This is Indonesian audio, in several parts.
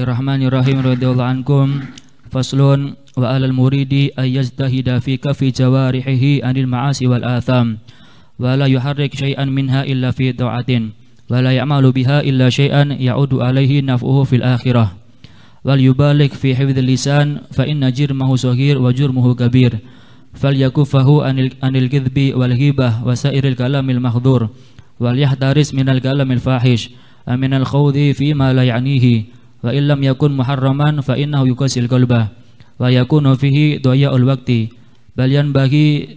Bismillahirrahmanirrahim radhiyallahu ankum faslun wa 'alal muridi ay fi kafi jawarihi anil ma'asi wal atham wa la yuharrik shay'an minha illa fi ta'atin wa la ya'malu biha illa shay'an ya'udu alaihi naf'uhu fil akhirah wal yubalik fi hifdzil lisan fa inna jirmahu saghir wa jurmuhu kabir fal yakufahu anil anil kidhbi wal ghibah wa sairil kalamil mahdhur wal yahtaris minal kalamil fahish aminal khawdi fi ma la ya'nihi wa illam yakun muharraman fa innahu yukasil qalbah wa yakunu fihi dhayaul waqti bal bagi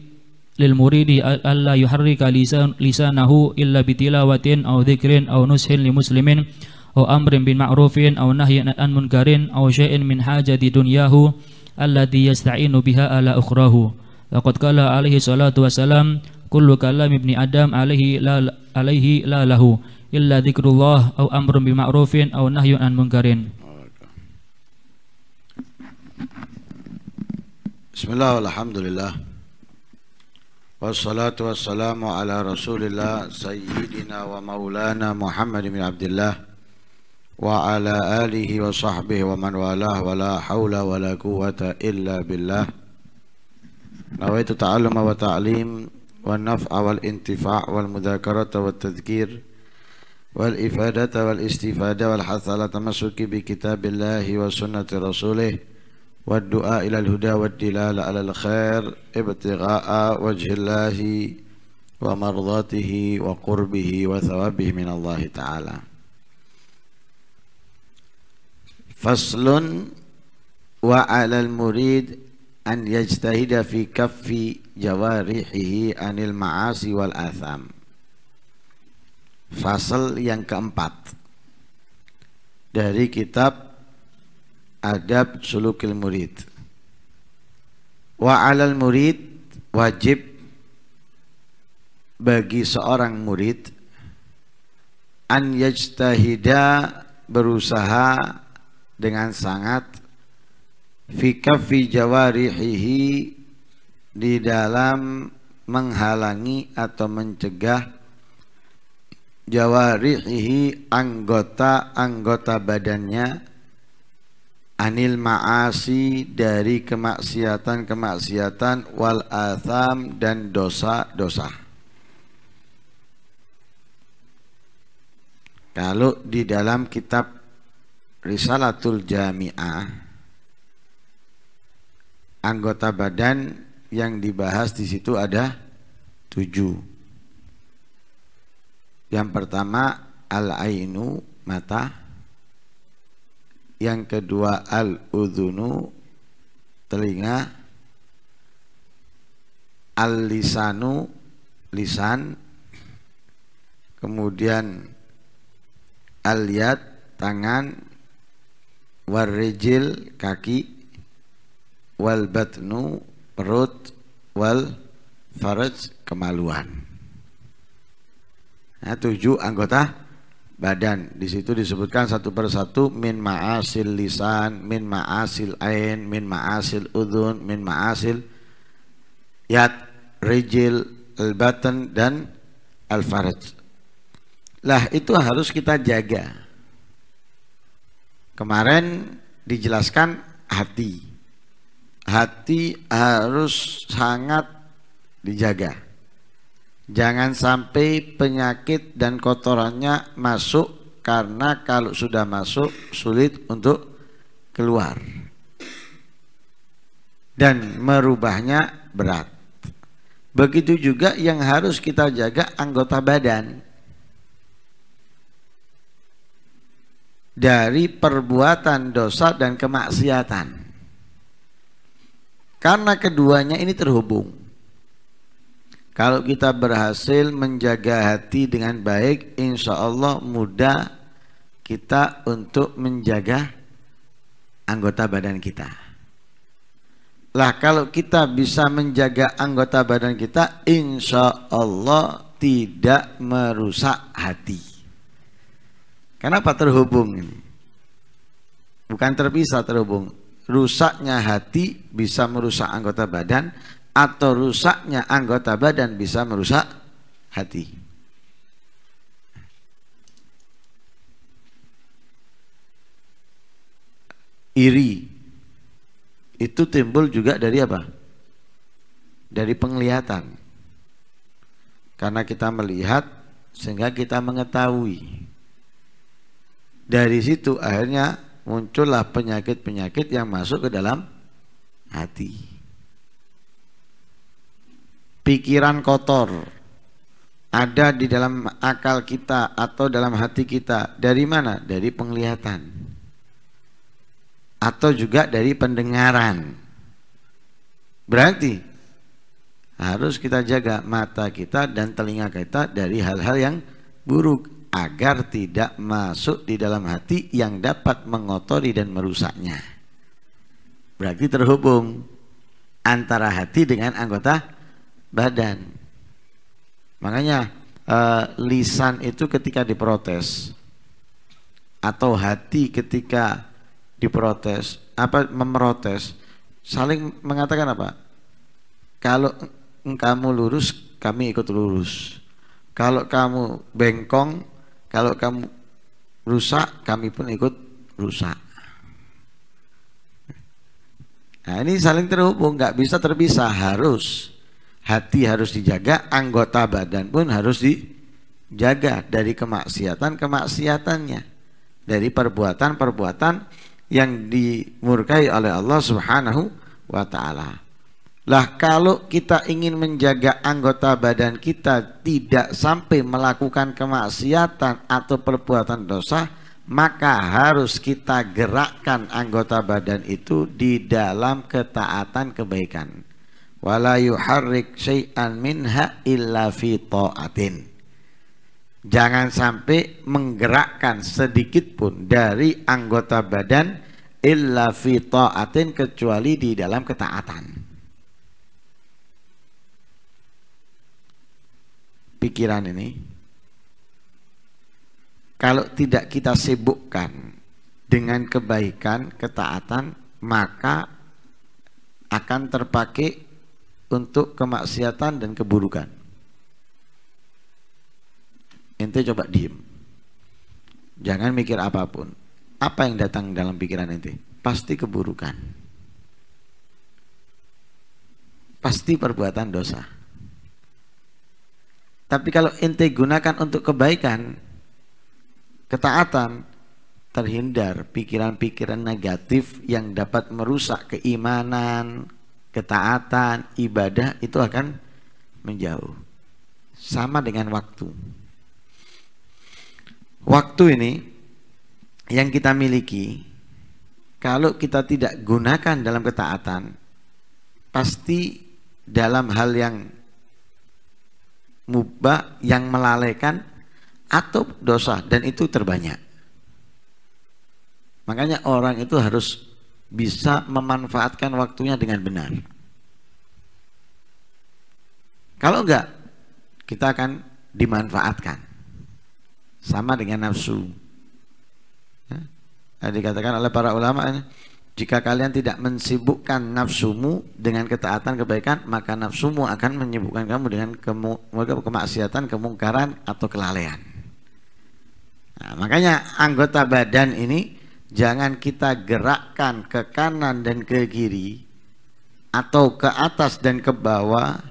lil muridi alla yuharrika lisanahu illa bitilawatin aw dzikrin aw nushin li muslimin aw amrin bil ma'rufin aw nahyin an munkarin aw syai'in min hajati dunyahu alladhi yasta'inu biha ala ukhrahu laqad qala alaihi salatu wasalam kullu kalam ibni adam alaihi la alaihi la lahu illa dzikrullah au amrun bil ma'rufin au nahyun an munkarin. Bismillah walhamdulillah. Wassalatu wassalamu ala Rasulillah sayyidina wa maulana Muhammad bin Abdullah wa ala alihi wa sahbihi wa man walah wa la hawla wa la quwata illa billah nawaitu ta'alluma wa ta'lim wa naf'a wal intifa' wal mudhakarata والإفادة والاستفادة والحث على التمسك بكتاب الله وسنة رسوله والدعاء إلى الهدى والدلال على الخير ابتغاء وجه الله ومرضاته وقربه وثوابه من الله تعالى فصل وعلى المريد أن يجتهد في كف جوارحه عن المعاصي والآثام Fasal yang keempat dari kitab Adab Sulukil Murid. Wa alal murid wajib bagi seorang murid an yajtahida berusaha dengan sangat fi kaffi jawarihihi di dalam menghalangi atau mencegah jawarihi anggota-anggota badannya anil ma'asi dari kemaksiatan-kemaksiatan wal atham dan dosa-dosa. Kalau di dalam kitab Risalatul Jami'ah anggota badan yang dibahas di situ ada tujuh yang pertama al-ainu mata. Yang kedua al-udhunu telinga. Al-lisanu lisan. Kemudian al-yad tangan. Warrijil kaki. Wal batnu perut. Wal faraj kemaluan ya, tujuh anggota badan. Di situ disebutkan satu persatu min ma'asil lisan, min ma'asil ain, min ma'asil udun min ma'asil yat, rijil, al-batan dan al-faraj. Lah itu harus kita jaga. Kemarin dijelaskan hati. Hati harus sangat dijaga. Jangan sampai penyakit dan kotorannya masuk karena kalau sudah masuk sulit untuk keluar. Dan merubahnya berat. Begitu juga yang harus kita jaga anggota badan. Dari perbuatan dosa dan kemaksiatan. Karena keduanya ini terhubung kalau kita berhasil menjaga hati dengan baik, insya Allah mudah kita untuk menjaga anggota badan kita. Lah kalau kita bisa menjaga anggota badan kita, insya Allah tidak merusak hati. Kenapa terhubung ini? Bukan terpisah terhubung. Rusaknya hati bisa merusak anggota badan, atau rusaknya anggota badan bisa merusak hati. Iri itu timbul juga dari apa? Dari penglihatan. Karena kita melihat sehingga kita mengetahui. Dari situ akhirnya muncullah penyakit-penyakit yang masuk ke dalam hati pikiran kotor ada di dalam akal kita atau dalam hati kita dari mana? Dari penglihatan atau juga dari pendengaran. Berarti harus kita jaga mata kita dan telinga kita dari hal-hal yang buruk agar tidak masuk di dalam hati yang dapat mengotori dan merusaknya. Berarti terhubung antara hati dengan anggota badan. Makanya uh, lisan itu ketika diprotes atau hati ketika diprotes apa memprotes saling mengatakan apa? Kalau kamu lurus, kami ikut lurus. Kalau kamu bengkong, kalau kamu rusak, kami pun ikut rusak. Nah ini saling terhubung, nggak bisa terpisah, harus hati harus dijaga, anggota badan pun harus dijaga dari kemaksiatan-kemaksiatannya, dari perbuatan-perbuatan yang dimurkai oleh Allah Subhanahu wa taala. Lah kalau kita ingin menjaga anggota badan kita tidak sampai melakukan kemaksiatan atau perbuatan dosa, maka harus kita gerakkan anggota badan itu di dalam ketaatan kebaikan wala yuharrik syai'an minha illa fi ta'atin jangan sampai menggerakkan sedikit pun dari anggota badan illa fi ta'atin kecuali di dalam ketaatan pikiran ini kalau tidak kita sibukkan dengan kebaikan ketaatan maka akan terpakai untuk kemaksiatan dan keburukan. Ente coba diem. Jangan mikir apapun. Apa yang datang dalam pikiran ente? Pasti keburukan. Pasti perbuatan dosa. Tapi kalau ente gunakan untuk kebaikan, ketaatan, terhindar pikiran-pikiran negatif yang dapat merusak keimanan, ketaatan, ibadah itu akan menjauh. Sama dengan waktu. Waktu ini yang kita miliki kalau kita tidak gunakan dalam ketaatan pasti dalam hal yang mubah yang melalaikan atau dosa dan itu terbanyak. Makanya orang itu harus bisa memanfaatkan waktunya dengan benar. Kalau enggak, kita akan dimanfaatkan. Sama dengan nafsu. Ya. dikatakan oleh para ulama, jika kalian tidak mensibukkan nafsumu dengan ketaatan kebaikan, maka nafsumu akan menyibukkan kamu dengan kemu kemaksiatan, kemungkaran, atau kelalaian. Nah, makanya anggota badan ini jangan kita gerakkan ke kanan dan ke kiri atau ke atas dan ke bawah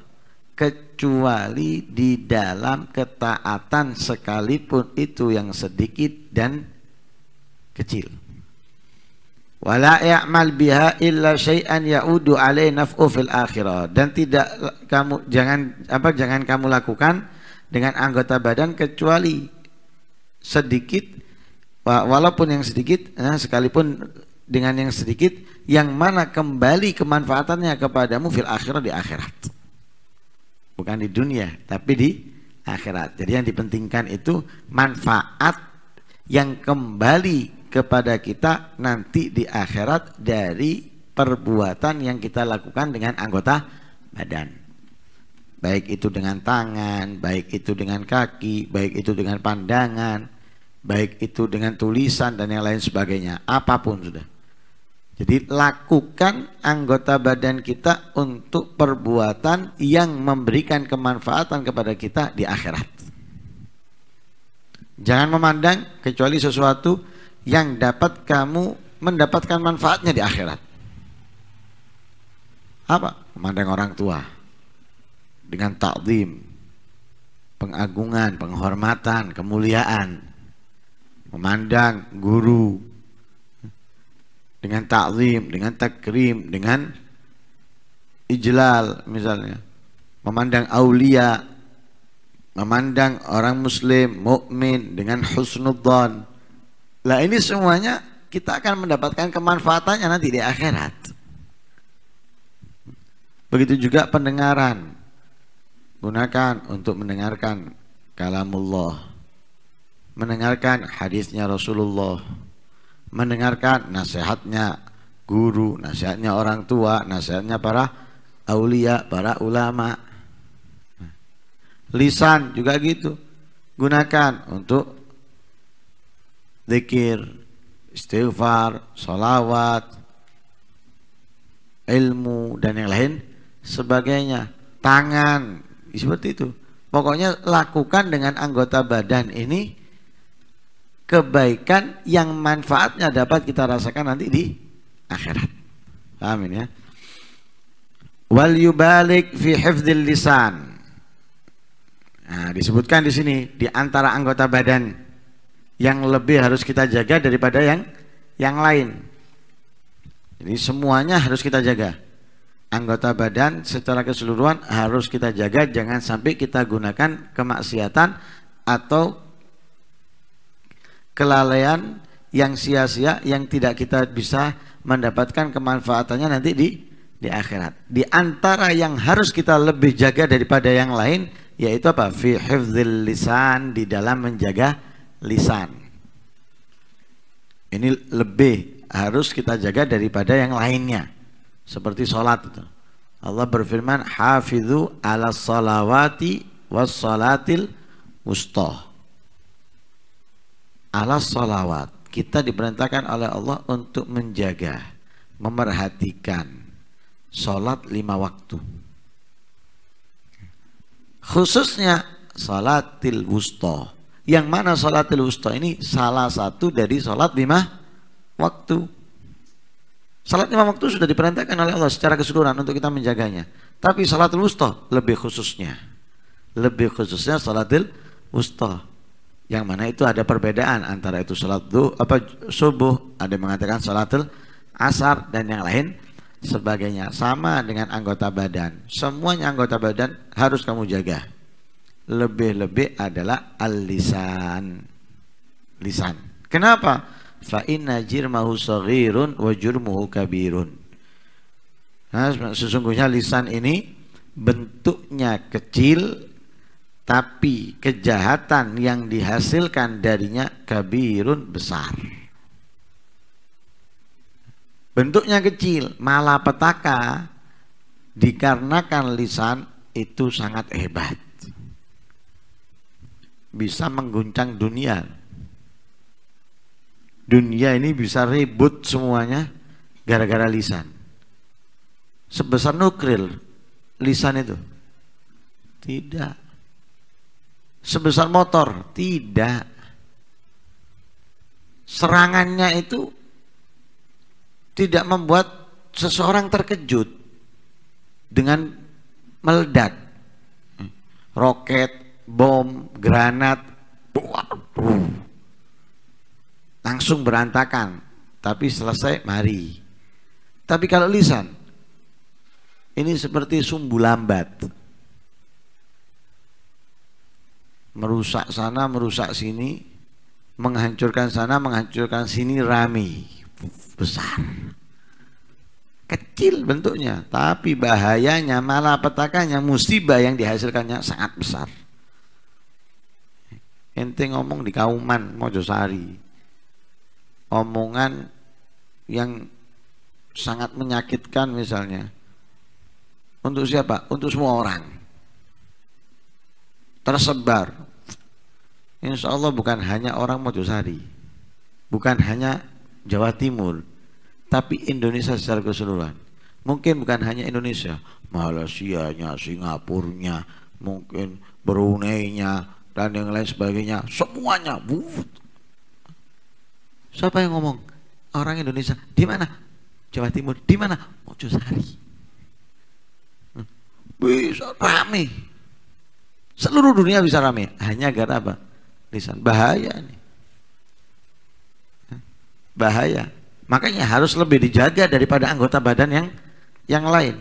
kecuali di dalam ketaatan sekalipun itu yang sedikit dan kecil. Wala illa syai'an ya'udu alai naf'u fil akhirah dan tidak kamu jangan apa jangan kamu lakukan dengan anggota badan kecuali sedikit walaupun yang sedikit eh, sekalipun dengan yang sedikit yang mana kembali kemanfaatannya kepadamu fil akhirat di akhirat bukan di dunia tapi di akhirat jadi yang dipentingkan itu manfaat yang kembali kepada kita nanti di akhirat dari perbuatan yang kita lakukan dengan anggota badan baik itu dengan tangan, baik itu dengan kaki, baik itu dengan pandangan, baik itu dengan tulisan dan yang lain sebagainya, apapun sudah. Jadi lakukan anggota badan kita untuk perbuatan yang memberikan kemanfaatan kepada kita di akhirat. Jangan memandang kecuali sesuatu yang dapat kamu mendapatkan manfaatnya di akhirat. Apa? Memandang orang tua dengan takdim, pengagungan, penghormatan, kemuliaan, memandang guru dengan takzim, dengan takrim, dengan ijlal misalnya. Memandang aulia, memandang orang muslim, mukmin dengan husnudzan. Lah ini semuanya kita akan mendapatkan kemanfaatannya nanti di akhirat. Begitu juga pendengaran. Gunakan untuk mendengarkan kalamullah mendengarkan hadisnya Rasulullah, mendengarkan nasihatnya guru, nasihatnya orang tua, nasihatnya para aulia, para ulama. Lisan juga gitu. Gunakan untuk zikir, istighfar, solawat, ilmu dan yang lain sebagainya. Tangan seperti itu. Pokoknya lakukan dengan anggota badan ini kebaikan yang manfaatnya dapat kita rasakan nanti di akhirat. Amin ya. Wal yubalik fi hifdzil lisan. Nah, disebutkan di sini di antara anggota badan yang lebih harus kita jaga daripada yang yang lain. Jadi semuanya harus kita jaga. Anggota badan secara keseluruhan harus kita jaga jangan sampai kita gunakan kemaksiatan atau kelalaian yang sia-sia yang tidak kita bisa mendapatkan kemanfaatannya nanti di di akhirat. Di antara yang harus kita lebih jaga daripada yang lain yaitu apa? Fi hifdzil lisan di dalam menjaga lisan. Ini lebih harus kita jaga daripada yang lainnya. Seperti solat itu. Allah berfirman, hafizu ala salawati was salatil mustah." ala salawat. Kita diperintahkan oleh Allah untuk menjaga, memerhatikan sholat lima waktu. Khususnya salatil wusto Yang mana salatil wusto ini salah satu dari salat lima waktu. Salat lima waktu sudah diperintahkan oleh Allah secara keseluruhan untuk kita menjaganya. Tapi salatul wusto lebih khususnya. Lebih khususnya salatil wusto yang mana itu ada perbedaan antara itu salat apa subuh ada yang mengatakan salatul asar dan yang lain sebagainya sama dengan anggota badan semuanya anggota badan harus kamu jaga lebih-lebih adalah al-lisan lisan kenapa fa inna jirmahu saghirun wa jurmuhu kabirun nah sesungguhnya lisan ini bentuknya kecil tapi kejahatan yang dihasilkan darinya kabirun besar. Bentuknya kecil, malapetaka dikarenakan lisan itu sangat hebat. Bisa mengguncang dunia. Dunia ini bisa ribut semuanya gara-gara lisan. Sebesar nukril lisan itu. Tidak sebesar motor tidak serangannya itu tidak membuat seseorang terkejut dengan meledak roket bom granat langsung berantakan tapi selesai mari tapi kalau lisan ini seperti sumbu lambat merusak sana merusak sini menghancurkan sana menghancurkan sini rami besar kecil bentuknya tapi bahayanya malah petakannya musibah yang dihasilkannya sangat besar ente ngomong di Kauman Mojosari omongan yang sangat menyakitkan misalnya untuk siapa? untuk semua orang tersebar. Insya Allah bukan hanya orang Mojosari, bukan hanya Jawa Timur, tapi Indonesia secara keseluruhan. Mungkin bukan hanya Indonesia, Malaysia-nya, Singapurnya, mungkin Brunei-nya, dan yang lain sebagainya. Semuanya. wuh. Siapa yang ngomong? Orang Indonesia. Di mana? Jawa Timur. Di mana? Mojosari. Hmm. Bisa rame Seluruh dunia bisa rame Hanya gara apa? Lisan. Bahaya ini Bahaya. Makanya harus lebih dijaga daripada anggota badan yang yang lain.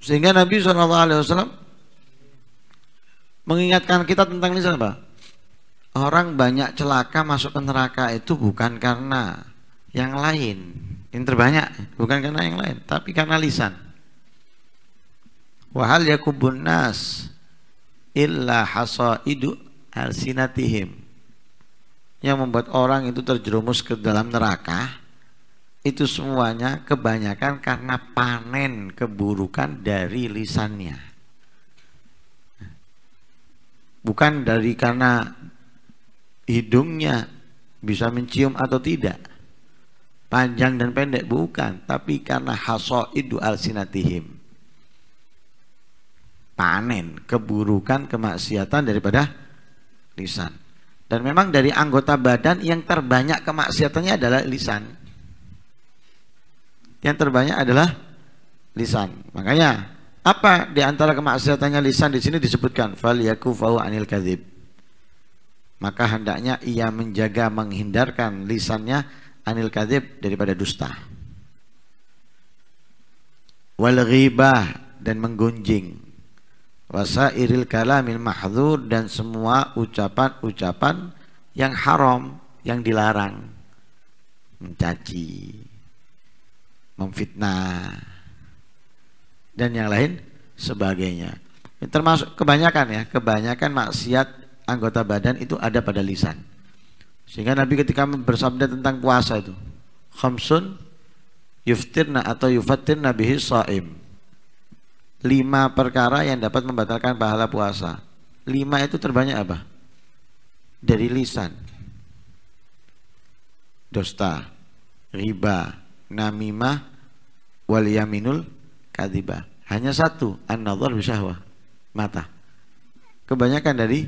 Sehingga Nabi SAW mengingatkan kita tentang lisan apa? Orang banyak celaka masuk ke neraka itu bukan karena yang lain. Yang terbanyak bukan karena yang lain, tapi karena lisan. Wahal yakubun nas illa al sinatihim Yang membuat orang itu terjerumus ke dalam neraka itu semuanya kebanyakan karena panen keburukan dari lisannya. Bukan dari karena hidungnya bisa mencium atau tidak. Panjang dan pendek bukan, tapi karena al sinatihim panen keburukan kemaksiatan daripada lisan dan memang dari anggota badan yang terbanyak kemaksiatannya adalah lisan yang terbanyak adalah lisan makanya apa di antara kemaksiatannya lisan di sini disebutkan fal fau anil kadzib maka hendaknya ia menjaga menghindarkan lisannya anil kadzib daripada dusta wal ghibah dan menggunjing wasairil kalamil mahdzur dan semua ucapan-ucapan yang haram, yang dilarang. Mencaci, memfitnah dan yang lain sebagainya. Termasuk kebanyakan ya, kebanyakan maksiat anggota badan itu ada pada lisan. Sehingga Nabi ketika bersabda tentang puasa itu, khamsun yuftirna atau yufatirna bihi shaim lima perkara yang dapat membatalkan pahala puasa. Lima itu terbanyak apa? Dari lisan, dosta, riba, namimah, waliyaminul kadiba. Hanya satu, an bisa bisyahwah, mata. Kebanyakan dari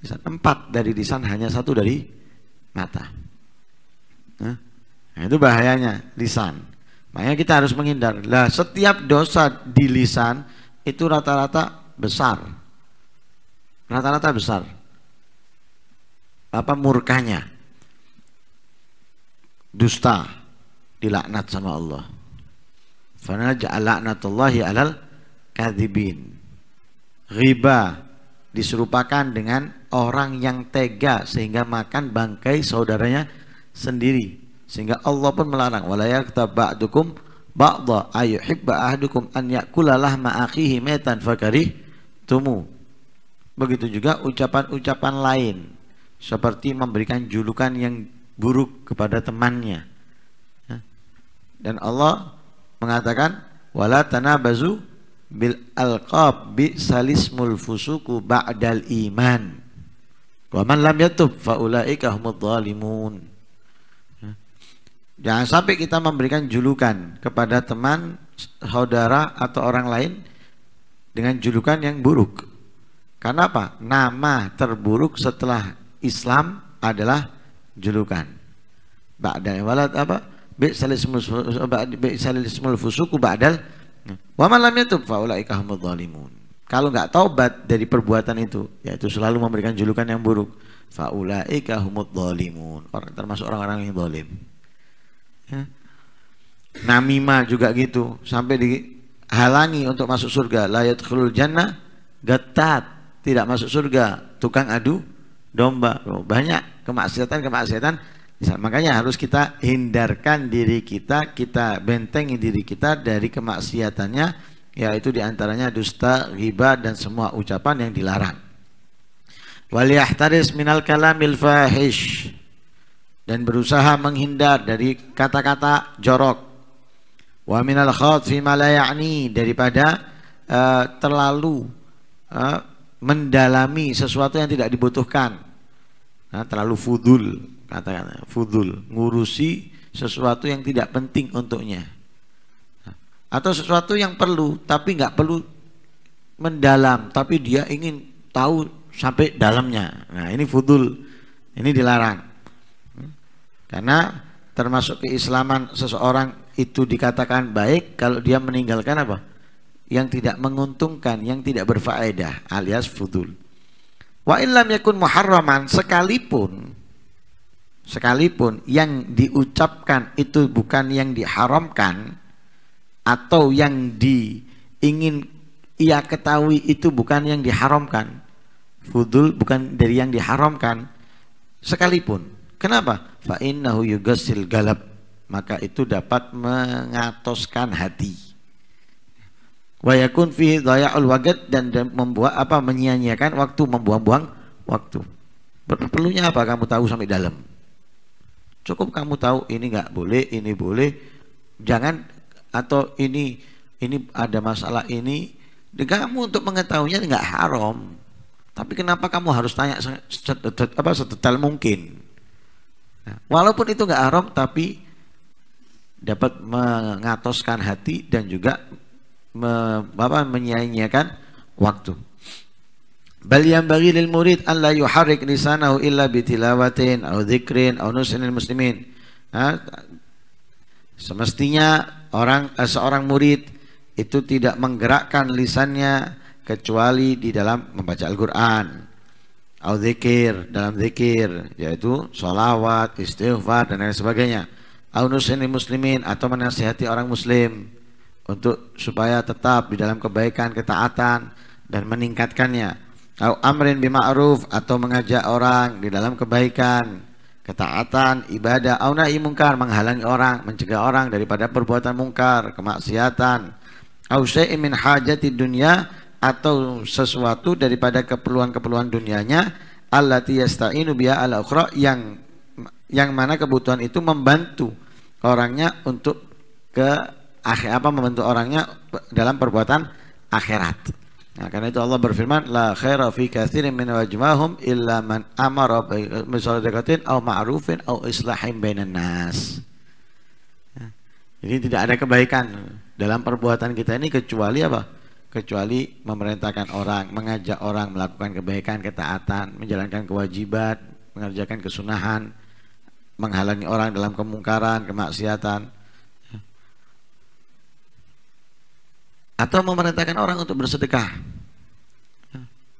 lisan. Empat dari lisan, hanya satu dari mata. Nah, itu bahayanya lisan. Makanya kita harus menghindar. Nah setiap dosa di lisan itu rata-rata besar. Rata-rata besar. Apa murkanya? Dusta dilaknat sama Allah. Fana ja'alaknatullahi alal kadhibin. Riba diserupakan dengan orang yang tega sehingga makan bangkai saudaranya sendiri. Sehingga Allah pun melarang wala yaktab ba'dukum ba'dha ayuhibba ahdukum an yakula lahma akhihi metan fakarih tumu. Begitu juga ucapan-ucapan lain seperti memberikan julukan yang buruk kepada temannya. Dan Allah mengatakan wala tanabazu bil alqab bi salismul fusuku ba'dal iman. Wa man lam yatub fa ulaika zalimun. Jangan sampai kita memberikan julukan kepada teman, saudara, atau orang lain dengan julukan yang buruk. Karena apa? Nama terburuk setelah Islam adalah julukan. Ba'dal walad apa? Bi'salismul fusuku ba'dal wa man lam yatub faulaika humudz zalimun. Kalau nggak taubat dari perbuatan itu, yaitu selalu memberikan julukan yang buruk, faulaika humudz zalimun. Orang termasuk orang-orang yang zalim. Ya. Namima juga gitu, sampai dihalangi untuk masuk surga. Layat khulul jannah getat tidak masuk surga, tukang adu domba. Oh, banyak kemaksiatan-kemaksiatan. Makanya harus kita hindarkan diri kita, kita bentengi diri kita dari kemaksiatannya yaitu diantaranya dusta, riba dan semua ucapan yang dilarang. taris minal kalamil fahish dan berusaha menghindar dari kata-kata jorok. Wa minal khadfi ma daripada uh, terlalu uh, mendalami sesuatu yang tidak dibutuhkan. Nah, terlalu fudul kata-kata fudul ngurusi sesuatu yang tidak penting untuknya atau sesuatu yang perlu tapi nggak perlu mendalam tapi dia ingin tahu sampai dalamnya nah ini fudul ini dilarang karena termasuk keislaman seseorang itu dikatakan baik kalau dia meninggalkan apa? Yang tidak menguntungkan, yang tidak berfaedah alias fudul. Wa illam yakun muharraman sekalipun sekalipun yang diucapkan itu bukan yang diharamkan atau yang diingin ia ketahui itu bukan yang diharamkan. Fudul bukan dari yang diharamkan sekalipun Kenapa? Fa innahu yugasil galab. Maka itu dapat mengatoskan hati. Wa yakun fi dhaya'ul waqt dan membuat apa menyia-nyiakan waktu, membuang-buang waktu. Perlunya apa kamu tahu sampai dalam? Cukup kamu tahu ini nggak boleh, ini boleh. Jangan atau ini ini ada masalah ini. Kamu untuk mengetahuinya nggak haram. Tapi kenapa kamu harus tanya apa mungkin? Nah, walaupun itu nggak haram tapi dapat mengatoskan hati dan juga me, apa, menyia-nyiakan waktu. Bal yang bagi lil murid an la yuharrik lisanahu illa bitilawatin au dzikrin au nusinil muslimin. semestinya orang eh, seorang murid itu tidak menggerakkan lisannya kecuali di dalam membaca Al-Qur'an Au zikir, dalam zikir yaitu sholawat, istighfar dan lain sebagainya. Au nusini muslimin atau menasihati orang muslim untuk supaya tetap di dalam kebaikan, ketaatan dan meningkatkannya. Au amrin bima'ruf atau mengajak orang di dalam kebaikan, ketaatan, ibadah, au nahi mungkar menghalangi orang, mencegah orang daripada perbuatan mungkar, kemaksiatan. Au syai'in min hajati dunia atau sesuatu daripada keperluan-keperluan dunianya allati yasta'inu biha ala ukhra yang yang mana kebutuhan itu membantu orangnya untuk ke akhir apa membantu orangnya dalam perbuatan akhirat. Nah, karena itu Allah berfirman, la khaira fi katsirin min wajmahum illa man amara bi sadaqatin aw ma'rufin aw islahin bainan nas. Nah, jadi tidak ada kebaikan dalam perbuatan kita ini kecuali apa? kecuali memerintahkan orang, mengajak orang melakukan kebaikan, ketaatan, menjalankan kewajiban, mengerjakan kesunahan, menghalangi orang dalam kemungkaran, kemaksiatan, atau memerintahkan orang untuk bersedekah,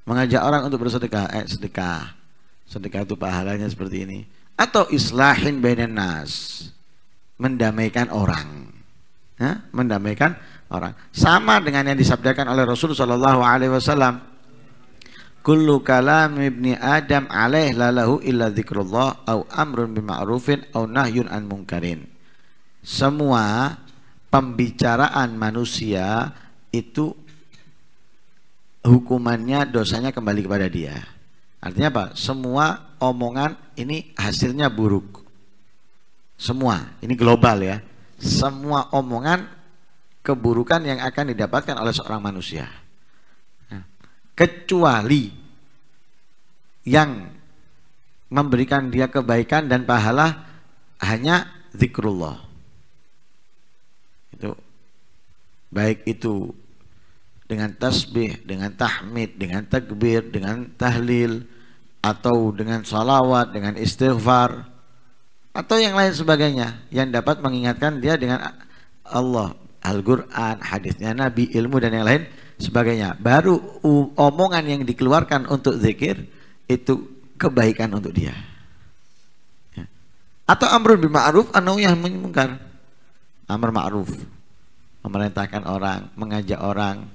mengajak orang untuk bersedekah, eh sedekah, sedekah itu pahalanya seperti ini, atau islahin bainan nas, mendamaikan orang, ya, mendamaikan orang. Sama dengan yang disabdakan oleh Rasul Shallallahu Alaihi Wasallam. Kullu kalam ibni Adam alaih lalahu illa zikrullah au amrun bima'rufin au nahyun an mungkarin. Semua pembicaraan manusia itu hukumannya dosanya kembali kepada dia. Artinya apa? Semua omongan ini hasilnya buruk. Semua, ini global ya. Semua omongan keburukan yang akan didapatkan oleh seorang manusia. Ya. Kecuali yang memberikan dia kebaikan dan pahala hanya zikrullah. Itu baik itu dengan tasbih, dengan tahmid, dengan takbir, dengan tahlil atau dengan salawat, dengan istighfar atau yang lain sebagainya yang dapat mengingatkan dia dengan Allah Al-Quran, hadisnya Nabi, ilmu dan yang lain sebagainya. Baru omongan yang dikeluarkan untuk zikir itu kebaikan untuk dia. Ya. Atau amrun bin ma'ruf anawiyah mungkar. Amr ma'ruf memerintahkan orang, mengajak orang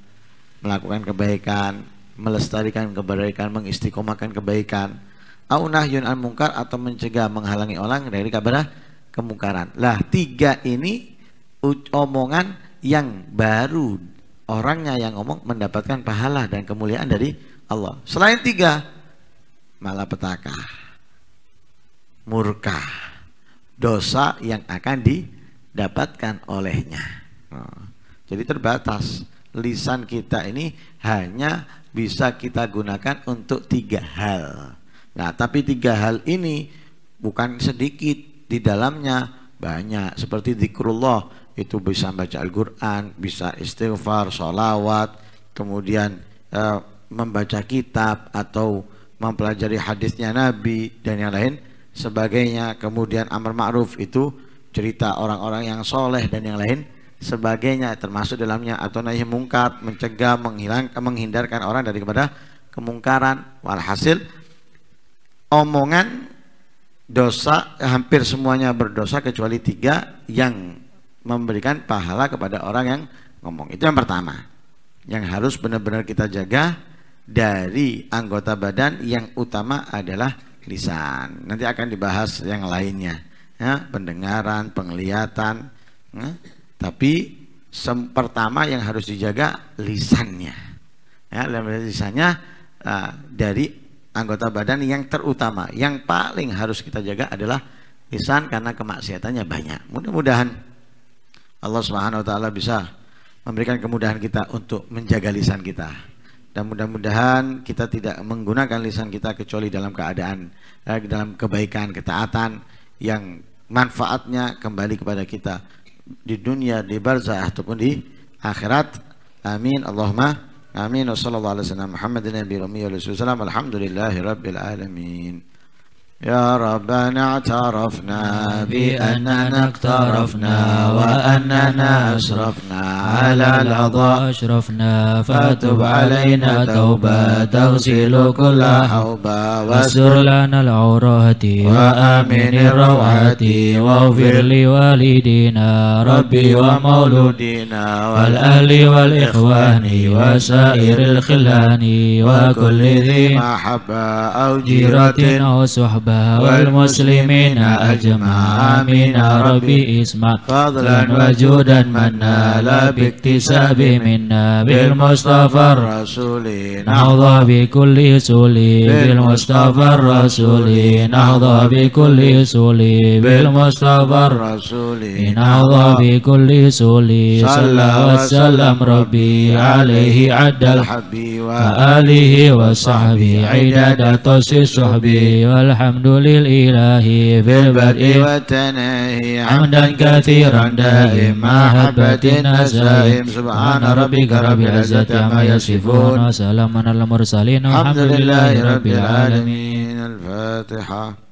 melakukan kebaikan, melestarikan kebaikan, mengistiqomahkan kebaikan. Aunah yun al mungkar atau mencegah menghalangi orang dari kabarah kemungkaran. Lah, tiga ini omongan yang baru orangnya yang ngomong mendapatkan pahala dan kemuliaan dari Allah. Selain tiga, malapetaka, murka, dosa yang akan didapatkan olehnya. Oh, jadi terbatas lisan kita ini hanya bisa kita gunakan untuk tiga hal. Nah, tapi tiga hal ini bukan sedikit di dalamnya banyak seperti zikrullah itu bisa baca Al-Quran, bisa istighfar, sholawat, kemudian uh, membaca kitab atau mempelajari hadisnya Nabi dan yang lain sebagainya. Kemudian Amr ma'ruf itu cerita orang-orang yang soleh dan yang lain sebagainya termasuk dalamnya atau naik mungkar, mencegah, menghilangkan, menghindarkan orang dari kepada kemungkaran. Walhasil omongan dosa hampir semuanya berdosa kecuali tiga yang memberikan pahala kepada orang yang ngomong. Itu yang pertama. Yang harus benar-benar kita jaga dari anggota badan yang utama adalah lisan. Nanti akan dibahas yang lainnya. Ya, pendengaran, penglihatan. Ya. Tapi pertama yang harus dijaga lisannya. Ya, lisannya uh, dari anggota badan yang terutama. Yang paling harus kita jaga adalah lisan karena kemaksiatannya banyak. Mudah-mudahan Allah Subhanahu wa taala bisa memberikan kemudahan kita untuk menjaga lisan kita. Dan mudah-mudahan kita tidak menggunakan lisan kita kecuali dalam keadaan eh, dalam kebaikan, ketaatan yang manfaatnya kembali kepada kita di dunia, di barzah ataupun di akhirat. Amin. Allahumma amin. Wassallallahu alaihi wasallam Muhammadin wa Alhamdulillahirabbil alamin. يا ربنا اعترفنا بأننا اقترفنا وأننا أشرفنا على الأضاء أشرفنا فتب علينا توبة تغسل كل حوبة واسر لنا العورات وآمن الروعات واغفر لوالدينا ربي ومولودينا والأهل والإخوان وسائر الخلان وكل ذي محبة أو جيرة أو صحبة والمسلمين أجمع من ربي اسمع فضلا وجودا من نال باكتساب منا بالمصطفى الرسول نهضى بكل سول بالمصطفى الرسول نهضى بكل سول بالمصطفى الرسول نهضى بكل سول صلى وسلم ربي عليه عد الحبي وآله وصحبه عدد تصي الصحب والحمد الحمد للإله في البدء والتناهي عمدا كثيرا دائما محبة النسائم سبحان ربك رب العزة عما يصفون وسلام على المرسلين والحمد لله رب العالمين الفاتحة